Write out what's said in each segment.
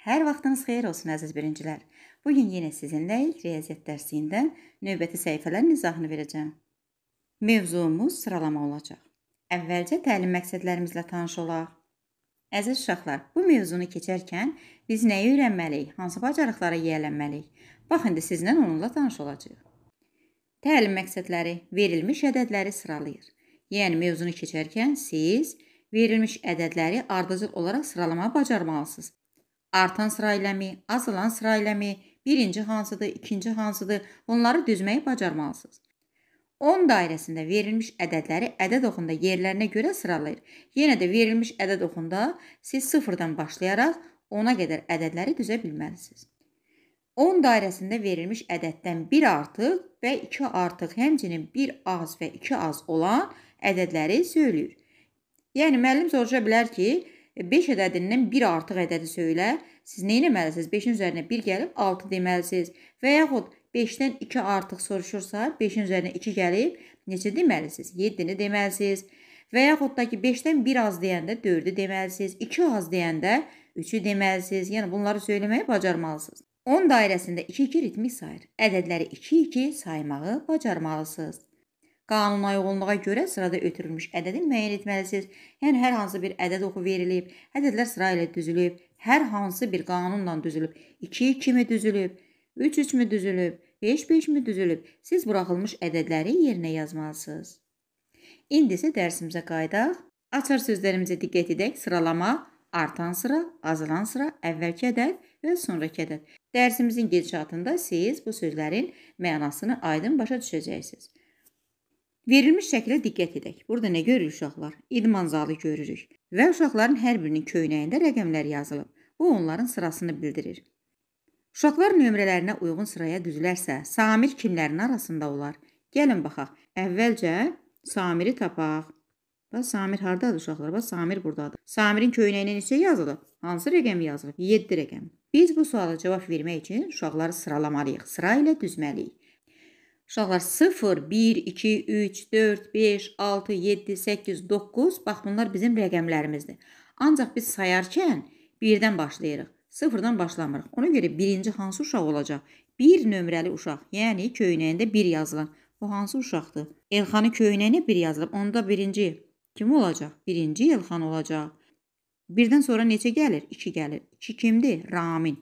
Hər vaxtınız xeyir olsun əziz birincilər. Bu gün yenə sizinləyik riyaziyyat dərsindən növbəti səhifələrin izahını verəcəm. Mövzumuz sıralama olacaq. Əvvəlcə təlim məqsədlərimizlə tanış olaq. Əziz uşaqlar, bu mövzunu keçərkən biz nəyi öyrənməliyik, hansı bacarıqlara yiyələnməliyik? Bax indi sizlə onunla tanış olacağıq. Təlim məqsədləri verilmiş ədədləri sıralayır. Yəni mövzunu keçərkən siz verilmiş ədədləri ardıcıl olaraq sıralama bacarmalısınız Artan sıra iləmi, azalan sıra iləmi, birinci hansıdır, ikinci hansıdır, bunları düzməyi bacarmalısınız. 10 dairəsində verilmiş ədədləri ədəd oxunda yerlərinə görə sıralayır. Yenə də verilmiş ədəd oxunda siz 0-dan başlayaraq 10-a qədər ədədləri düzə bilməlisiniz. 10 dairəsində verilmiş ədəddən 1 artıq və 2 artıq, həmçinin 1 az və 2 az olan ədədləri söyləyir. Yəni müəllim soruşa bilər ki, 5 e, ədədindən 1 artıq ədədi söylə, siz nə etməlisiniz? 5-in üzərinə 1 gəlib 6 deməlisiniz. Və yaxud 5-dən 2 artıq soruşursa, 5-in üzərinə 2 gəlib neçə deməlisiniz? 7-ni deməlisiniz. Və yaxud da ki, 5-dən 1 az deyəndə 4-ü deməlisiniz, 2 az deyəndə 3-ü deməlisiniz. Yəni bunları söyləməyi bacarmalısınız. 10 dairəsində 2-2 ritmik sayır. Ədədləri 2-2 saymağı bacarmalısınız. Qanunauyğunluğa görə sırada ötürülmüş ədədi müəyyən etməlisiniz. Yəni hər hansı bir ədəd oxu verilib, ədədlər sıra ilə düzülüb, hər hansı bir qanunla düzülüb. 2-2 mi düzülüb, 3-3 mü düzülüb, 5-5 mi düzülüb? Siz buraxılmış ədədləri yerinə yazmalısınız. İndi isə dərsimizə qayıdaq. Açar sözlərimizə diqqət edək. Sıralama, artan sıra, azalan sıra, əvvəlki ədəd və sonrakı ədəd. Dərsimizin gedişatında siz bu sözlərin mənasını aydın başa düşəcəksiniz. Verilmiş şəklə diqqət edək. Burada nə görürük uşaqlar? İdman zalı görürük və uşaqların hər birinin köynəyində rəqəmlər yazılıb. Bu onların sırasını bildirir. Uşaqlar nömrələrinə uyğun sıraya düzülərsə, Samir kimlərin arasında olar? Gəlin baxaq. Əvvəlcə Samiri tapaq. Bax Samir hardadır uşaqlar? Bax Samir burdadır. Samirin köynəyinə neçə yazılıb? Hansı rəqəm yazılıb? 7 rəqəm. Biz bu suala cavab vermək üçün uşaqları sıralamalıyıq. Sıra ilə düzməliyik. Uşaqlar 0, 1, 2, 3, 4, 5, 6, 7, 8, 9, bax bunlar bizim rəqəmlərimizdir. Ancaq biz sayarkən 1-dən başlayırıq, 0-dan başlamırıq. Ona görə birinci hansı uşaq olacaq? 1 nömrəli uşaq, yəni köynəyində 1 yazılan. Bu hansı uşaqdır? Elxanı köynəyinə 1 yazılıb, onda birinci kim olacaq? Birinci Elxan olacaq. Birdən sonra neçə gəlir? 2 gəlir. 2 kimdir? Ramin.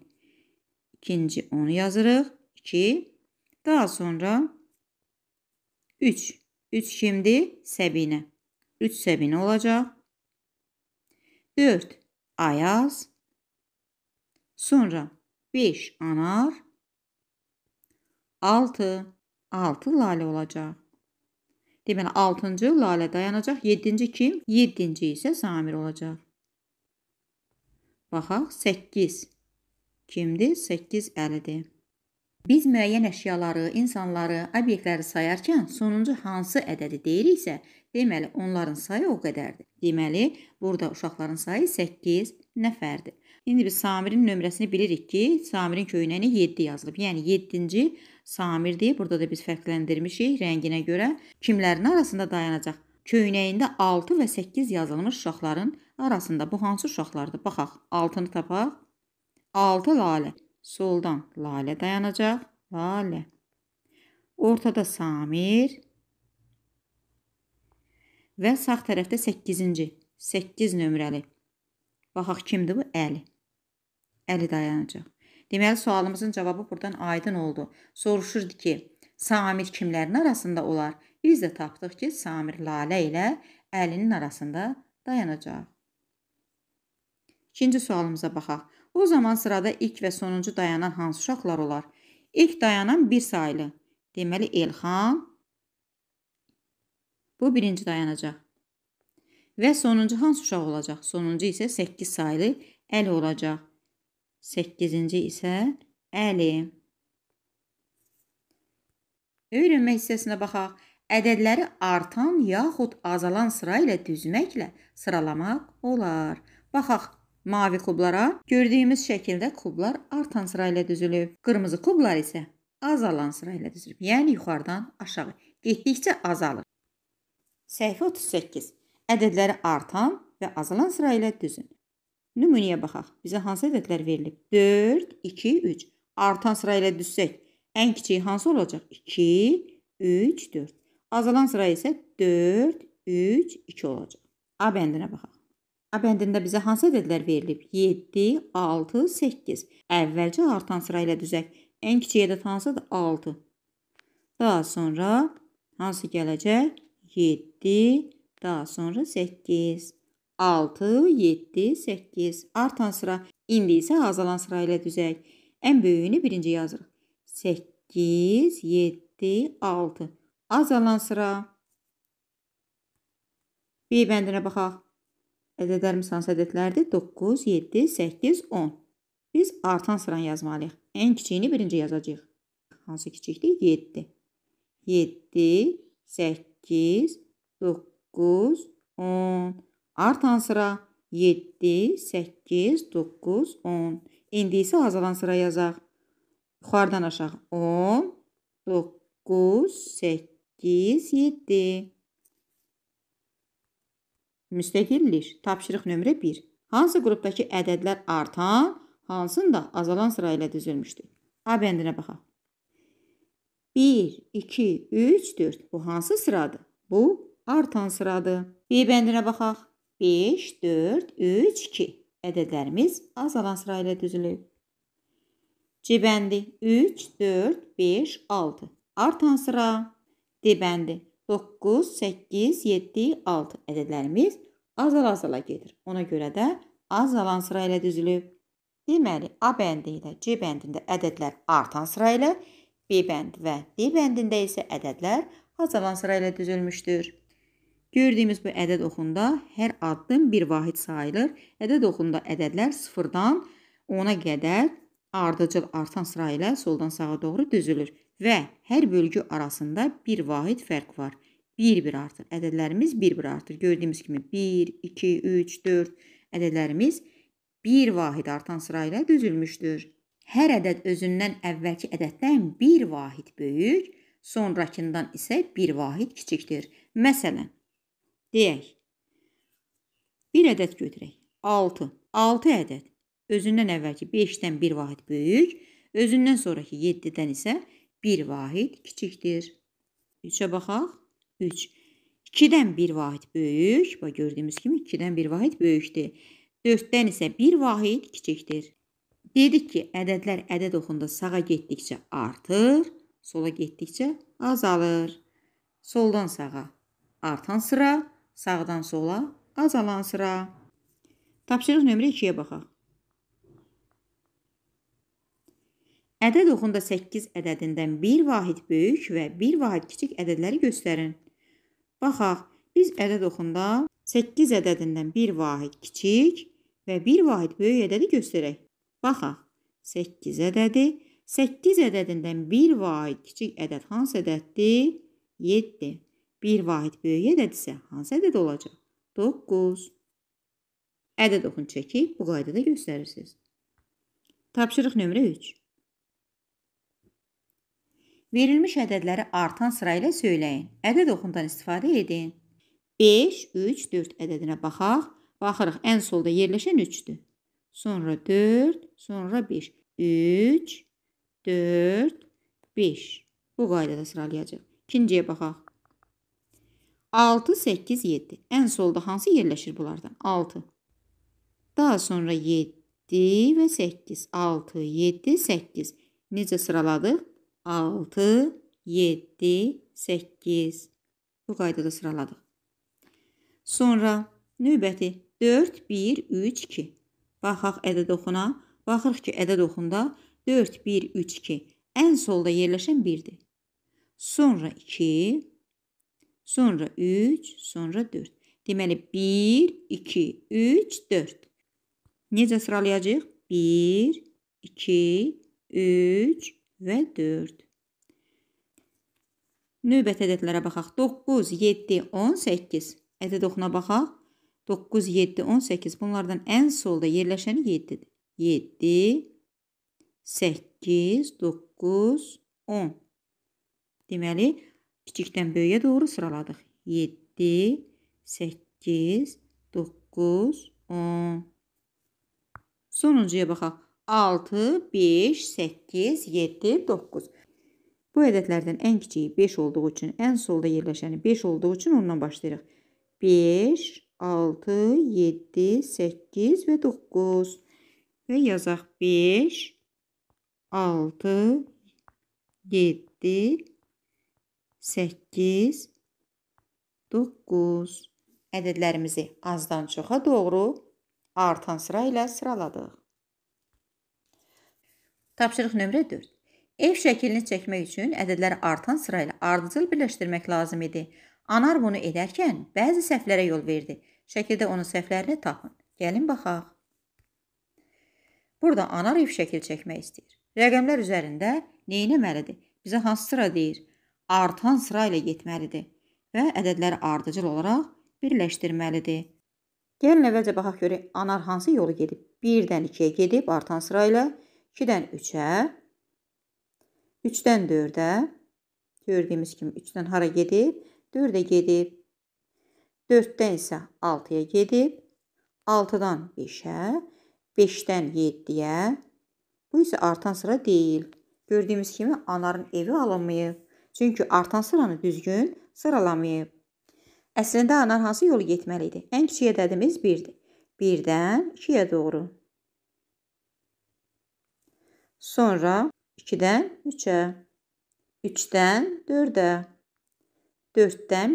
İkinci onu yazırıq. 2. Daha sonra 3. 3 kimdir? Səbinə. 3 Səbinə olacaq. 4. Ayaz. Sonra 5 Anar. 6. 6 Lalə olacaq. Deməli 6-cı Lalə dayanacaq. 7-ci kim? 7-ci isə Samir olacaq. Baxaq 8. Kimdir? 8 Əlidir. Biz müəyyən əşyaları, insanları, obyektləri sayarkən sonuncu hansı ədədi deyiriksə, deməli onların sayı o qədərdir. Deməli, burada uşaqların sayı 8 nəfərdir. İndi biz Samirin nömrəsini bilirik ki, Samirin köynəyinə 7 yazılıb. Yəni 7-ci Samirdir. Burada da biz fərqləndirmişik rənginə görə kimlərin arasında dayanacaq. Köynəyində 6 və 8 yazılmış uşaqların arasında bu hansı uşaqlardır? Baxaq, 6-nı tapaq. 6 lalə. Soldan Lalə dayanacaq. Lalə. Ortada Samir. Və sağ tərəfdə 8-ci, 8 nömrəli. Baxaq kimdir bu? Əli. Əli dayanacaq. Deməli sualımızın cavabı burdan aydın oldu. Soruşurdu ki, Samir kimlərin arasında olar? Biz də tapdıq ki, Samir Lalə ilə Əlinin arasında dayanacaq. İkinci sualımıza baxaq. O zaman sırada ilk və sonuncu dayanan hansı uşaqlar olar? İlk dayanan bir saylı. Deməli, Elxan. Bu birinci dayanacaq. Və sonuncu hansı uşaq olacaq? Sonuncu isə 8 saylı Əli olacaq. 8-ci isə Əli. Öyrənmək hissəsinə baxaq. Ədədləri artan yaxud azalan sıra ilə düzməklə sıralamaq olar. Baxaq, Mavi kublara gördüyümüz şəkildə kublar artan sıra ilə düzülüb. Qırmızı kublar isə azalan sıra ilə düzülüb. Yəni yuxarıdan aşağı getdikcə azalır. Səhifə 38. Ədədləri artan və azalan sıra ilə düzün. Nümunəyə baxaq. Bizə hansı ədədlər verilib? 4, 2, 3. Artan sıra ilə düzsək, ən kiçiyi hansı olacaq? 2, 3, 4. Azalan sıra isə 4, 3, 2 olacaq. A bəndinə baxaq. A bəndində bizə hansı ədədlər verilib? 7, 6, 8. Əvvəlcə artan sıra ilə düzək. Ən kiçik ədəd hansıdır? 6. Daha sonra hansı gələcək? 7, daha sonra 8. 6, 7, 8. Artan sıra. İndi isə azalan sıra ilə düzək. Ən böyüyünü birinci yazırıq. 8, 7, 6. Azalan sıra. B bəndinə baxaq. Əldə edərmi sans ədədlərdir? 9, 7, 8, 10. Biz artan sıranı yazmalıyıq. Ən kiçiyini birinci yazacağıq. Hansı kiçikdir? 7. 7, 8, 9, 10. Artan sıra 7, 8, 9, 10. İndi isə azalan sıra yazaq. Yuxarıdan aşağı 10, 9, 8, 7. Müstəqillik, tapşırıq nömrə 1. Hansı qrupdakı ədədlər artan, hansında azalan sıra ilə düzülmüşdür? A bəndinə baxaq. 1, 2, 3, 4. Bu hansı sıradır? Bu artan sıradır. B bəndinə baxaq. 5, 4, 3, 2. Ədədlərimiz azalan sıra ilə düzülüb. C bəndi 3, 4, 5, 6. Artan sıra. D bəndi 9, 8, 7, 6 ədədlərimiz azal-azala gedir. Ona görə də azalan sıra ilə düzülüb. Deməli, A bəndi ilə C bəndində ədədlər artan sıra ilə, B bənd və D bəndində isə ədədlər azalan sıra ilə düzülmüşdür. Gördüyümüz bu ədəd oxunda hər addım bir vahid sayılır. Ədəd oxunda ədədlər 0-dan 10-a qədər ardıcıl artan sıra ilə soldan sağa doğru düzülür və hər bölgü arasında bir vahid fərq var. 1-1 artır. Ədədlərimiz 1-1 artır. Gördüyümüz kimi 1, 2, 3, 4 ədədlərimiz 1 vahid artan sıra ilə düzülmüşdür. Hər ədəd özündən əvvəlki ədəddən 1 vahid böyük, sonrakından isə 1 vahid kiçikdir. Məsələn, deyək, bir ədəd götürək. 6. 6 ədəd özündən əvvəlki 5-dən 1 vahid böyük, özündən sonraki 7-dən isə 1 1 vahid kiçikdir. 3-ə baxaq. 3. 2-dən 1 vahid böyük. Bax gördüyümüz kimi 2-dən 1 vahid böyükdür. 4-dən isə 1 vahid kiçikdir. Dedik ki, ədədlər ədəd oxunda sağa getdikcə artır, sola getdikcə azalır. Soldan sağa artan sıra, sağdan sola azalan sıra. Tapşırıq nömrə 2-yə baxaq. Ədəd oxunda 8 ədədindən bir vahid böyük və bir vahid kiçik ədədləri göstərin. Baxaq, biz ədəd oxunda 8 ədədindən bir vahid kiçik və bir vahid böyük ədədi göstərək. Baxaq, 8 ədədi, 8 ədədindən bir vahid kiçik ədəd hansı ədəddir? 7. Bir vahid böyük ədəd isə hansı ədəd olacaq? 9. Ədəd oxunu çəkib bu qaydada göstərirsiniz. Tapşırıq nömrə 3. Verilmiş ədədləri artan sıra ilə söyləyin. Ədəd oxundan istifadə edin. 5, 3, 4 ədədinə baxaq. Baxırıq, ən solda yerləşən 3-dür. Sonra 4, sonra 5. 3, 4, 5. Bu qaydada sıralayacaq. İkinciyə baxaq. 6, 8, 7. Ən solda hansı yerləşir bunlardan? 6. Daha sonra 7 və 8. 6, 7, 8. Necə sıraladıq? 6, 7, 8. Bu qaydada sıraladıq. Sonra növbəti 4, 1, 3, 2. Baxaq ədəd oxuna. Baxırıq ki, ədəd oxunda 4, 1, 3, 2 ən solda yerləşən 1-dir. Sonra 2, sonra 3, sonra 4. Deməli 1, 2, 3, 4. Necə sıralayacağıq? 1, 2, 3, və 4. Növbəti ədədlərə baxaq. 9, 7, 18. Ədəd oxuna baxaq. 9, 7, 18. Bunlardan ən solda yerləşən 7-dir. 7, 8, 9, 10. Deməli, kiçikdən böyüyə doğru sıraladıq. 7, 8, 9, 10. Sonuncuya baxaq. 6, 5, 8, 7, 9. Bu ədədlərdən ən kiçiyi 5 olduğu üçün, ən solda yerləşəni 5 olduğu üçün ondan başlayırıq. 5, 6, 7, 8 və 9. Və yazaq 5, 6, 7, 8, 9. Ədədlərimizi azdan çoxa doğru artan sıra ilə sıraladıq. Tapşırıq nömrə 4. Ev şəklini çəkmək üçün ədədləri artan sırayla ardıcıl birləşdirmək lazım idi. Anar bunu edərkən bəzi səhvlərə yol verdi. Şəkildə onun səhvlərini tapın. Gəlin baxaq. Burada anar ev şəkil çəkmək istəyir. Rəqəmlər üzərində neynəməlidir? Bizə hansı sıra deyir? Artan sırayla getməlidir və ədədləri ardıcıl olaraq birləşdirməlidir. Gəlin əvvəlcə baxaq görək anar hansı yolu gedib? 1-dən 2-yə gedib artan sırayla birləşdirməlidir 2-dən 3-ə, 3-dən 4-ə, gördüyümüz kimi 3-dən hara gedib? 4-ə gedib. 4-dən isə 6-ya gedib, 6-dan 5-ə, 5-dən 7-yə. Bu isə artan sıra deyil. Gördüyümüz kimi anarın evi alınmayıb. Çünki artan sıranı düzgün sıralamayıb. Əslində anar hansı yolu getməli idi? Ən kiçik ədədimiz 1-dir. 1-dən 2-yə doğru. Sonra 2-dən 3-ə, 3-dən 4-ə, 4-dən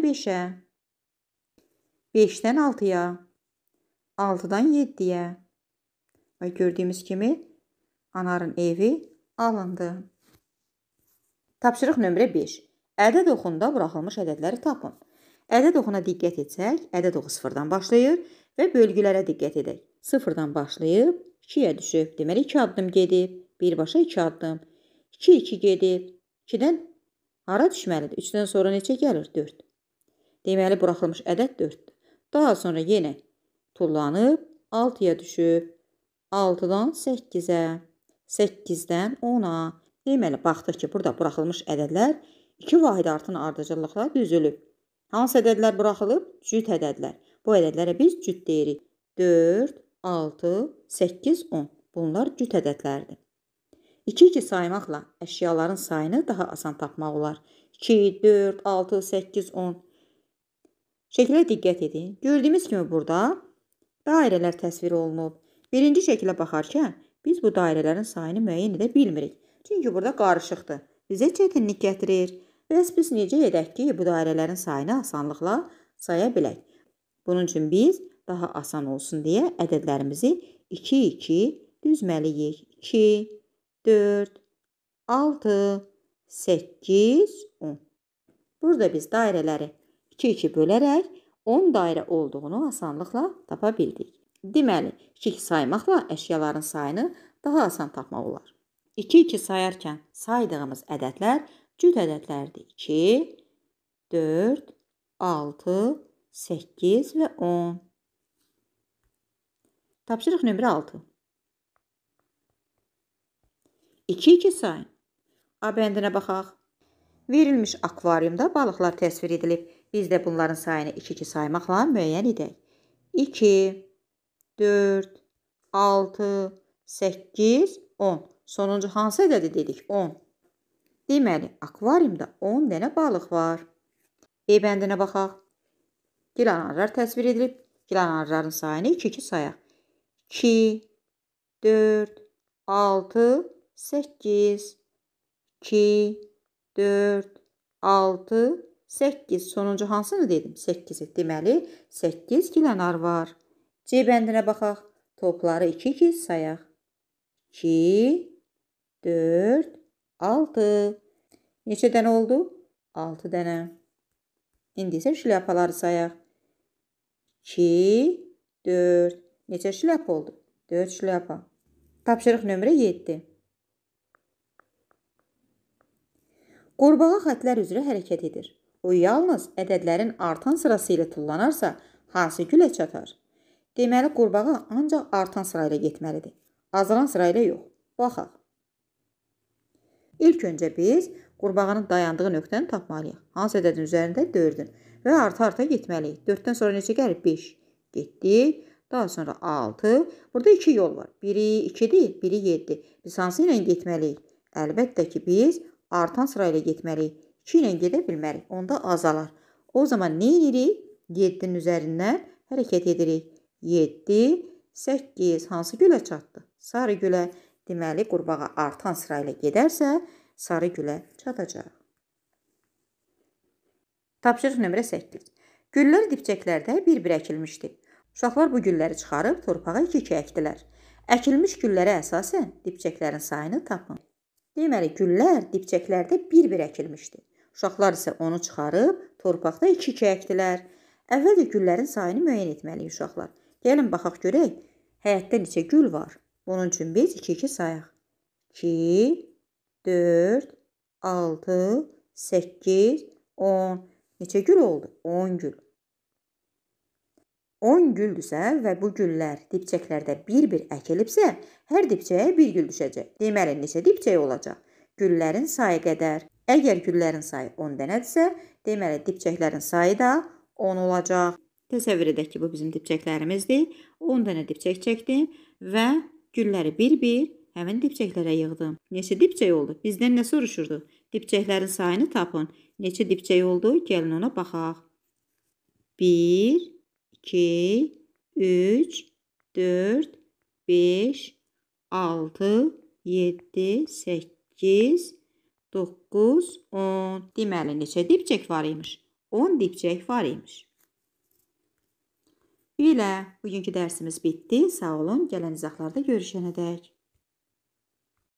5-ə, 5-dən 6-ya, 6-dan 7-yə. Və gördüyümüz kimi Anarın evi alındı. Tapşırıq nömrə 5. Ədəd oxunda buraxılmış ədədləri tapın. Ədəd oxuna diqqət etsək, ədəd oxu sıfırdan başlayır və bölgülərə diqqət edək. Sıfırdan başlayıb, 2-yə düşüb, deməli 2 addım gedib. Birbaşa iki addım. 2-2 gedib. 2-dən hara düşməlidir? 3-dən sonra neçə gəlir? 4. Deməli, buraxılmış ədəd 4-dür. Daha sonra yenə tullanıb 6-ya düşüb. 6-dan 8-ə, 8-dən 10-a. Deməli, baxdıq ki, burada buraxılmış ədədlər 2 vahid artın ardıcıllıqla düzülüb. Hansı ədədlər buraxılıb? Cüt ədədlər. Bu ədədlərə biz cüt deyirik. 4, 6, 8, 10. Bunlar cüt ədədlərdir. 2-2 saymaqla əşyaların sayını daha asan tapmaq olar. 2, 4, 6, 8, 10. Şəkilə diqqət edin. Gördüyünüz kimi burada dairələr təsvir olunub. Birinci şəkilə baxarkən biz bu dairələrin sayını müəyyən edə bilmirik. Çünki burada qarışıqdır. Bizə çətinlik gətirir. Bəs biz necə edək ki, bu dairələrin sayını asanlıqla saya bilək? Bunun üçün biz daha asan olsun deyə ədədlərimizi 2-2 düzməliyik. 2 4, 6, 8, 10. Burada biz dairələri 2-2 bölərək 10 dairə olduğunu asanlıqla tapa bildik. Deməli, 2-2 saymaqla əşyaların sayını daha asan tapmaq olar. 2-2 sayarkən saydığımız ədədlər cüt ədədlərdir. 2, 4, 6, 8 və 10. Tapşırıq nömrə 6. 2-2 sayın. A bəndinə baxaq. Verilmiş akvariumda balıqlar təsvir edilib. Biz də bunların sayını 2-2 saymaqla müəyyən edək. 2, 4, 6, 8, 10. Sonuncu hansı ədədi dedik? 10. Deməli, akvariumda 10 dənə balıq var. B e, bəndinə baxaq. Gilanarlar təsvir edilib. Gilanarların sayını 2-2 sayaq. 2, 4, 6, 8, 2, 4, 6, 8. Sonuncu hansını dedim? 8-i. Deməli, 8 gilənar var. C bəndinə baxaq. Topları 2-2 sayaq. 2, 4, 6. Neçə dənə oldu? 6 dənə. İndi isə şlyapaları sayaq. 2, 4. Neçə şlyapa oldu? 4 şlyapa. Tapşırıq nömrə 7. Qurbağa xətlər üzrə hərəkət edir. O yalnız ədədlərin artan sırası ilə tullanarsa, hansı gülə çatar? Deməli, qurbağa ancaq artan sırayla getməlidir. Azalan sırayla yox. Baxaq. İlk öncə biz qurbağanın dayandığı nöqtəni tapmalıyıq. Hansı ədədin üzərində 4-ün və arta-arta getməliyik. 4-dən sonra necə gəlir? 5. Getdik. Daha sonra 6. Burada 2 yol var. Biri 2 deyil, biri 7. Biz hansı ilə getməliyik? Əlbəttə ki, biz Artan sırayla getməliyik. 2 ilə gedə bilmərik. Onda azalar. O zaman nə edirik? 7-nin üzərindən hərəkət edirik. 7, 8 hansı gülə çatdı? Sarı gülə. Deməli, qurbağa artan sırayla gedərsə, sarı gülə çatacaq. Tapşırıq nömrə 8. Güllər dipçəklərdə bir-bir əkilmişdi. Uşaqlar bu gülləri çıxarıb torpağa iki-iki əkdilər. Əkilmiş güllərə əsasən dipçəklərin sayını tapın. Deməli, güllər dibçəklərdə bir-bir əkilmişdi. Uşaqlar isə onu çıxarıb torpaqda iki-iki əkdilər. Əvvəlcə güllərin sayını müəyyən etməliyik uşaqlar. Gəlin baxaq görək, həyətdə neçə gül var? Bunun üçün biz 2-2 sayaq. 2, 4, 6, 8, 10. Neçə gül oldu? 10 gül. 10 güldürsə və bu güllər dibçəklərdə bir-bir əkilibsə, hər dibçəyə bir gül düşəcək. Deməli neçə dibçək olacaq? Güllərin sayı qədər. Əgər güllərin sayı 10 dənədirsə, deməli dibçəklərin sayı da 10 olacaq. Təsəvvür edək ki, bu bizim dibçəklərimizdir. 10 dənə dibçək çəkdim və gülləri bir-bir həmin dibçəklərə yığdım. Neçə dibçək oldu? Bizdən nə soruşurdu? Dibçəklərin sayını tapın. Neçə dibçək oldu? Gəlin ona baxaq. 1 2, 3, 4, 5, 6, 7, 8, 9, 10. Deməli, neçə dibçək var imiş? 10 dibçək var imiş. Belə, bugünkü dərsimiz bitdi. Sağ olun, gələn izahlarda görüşənədək.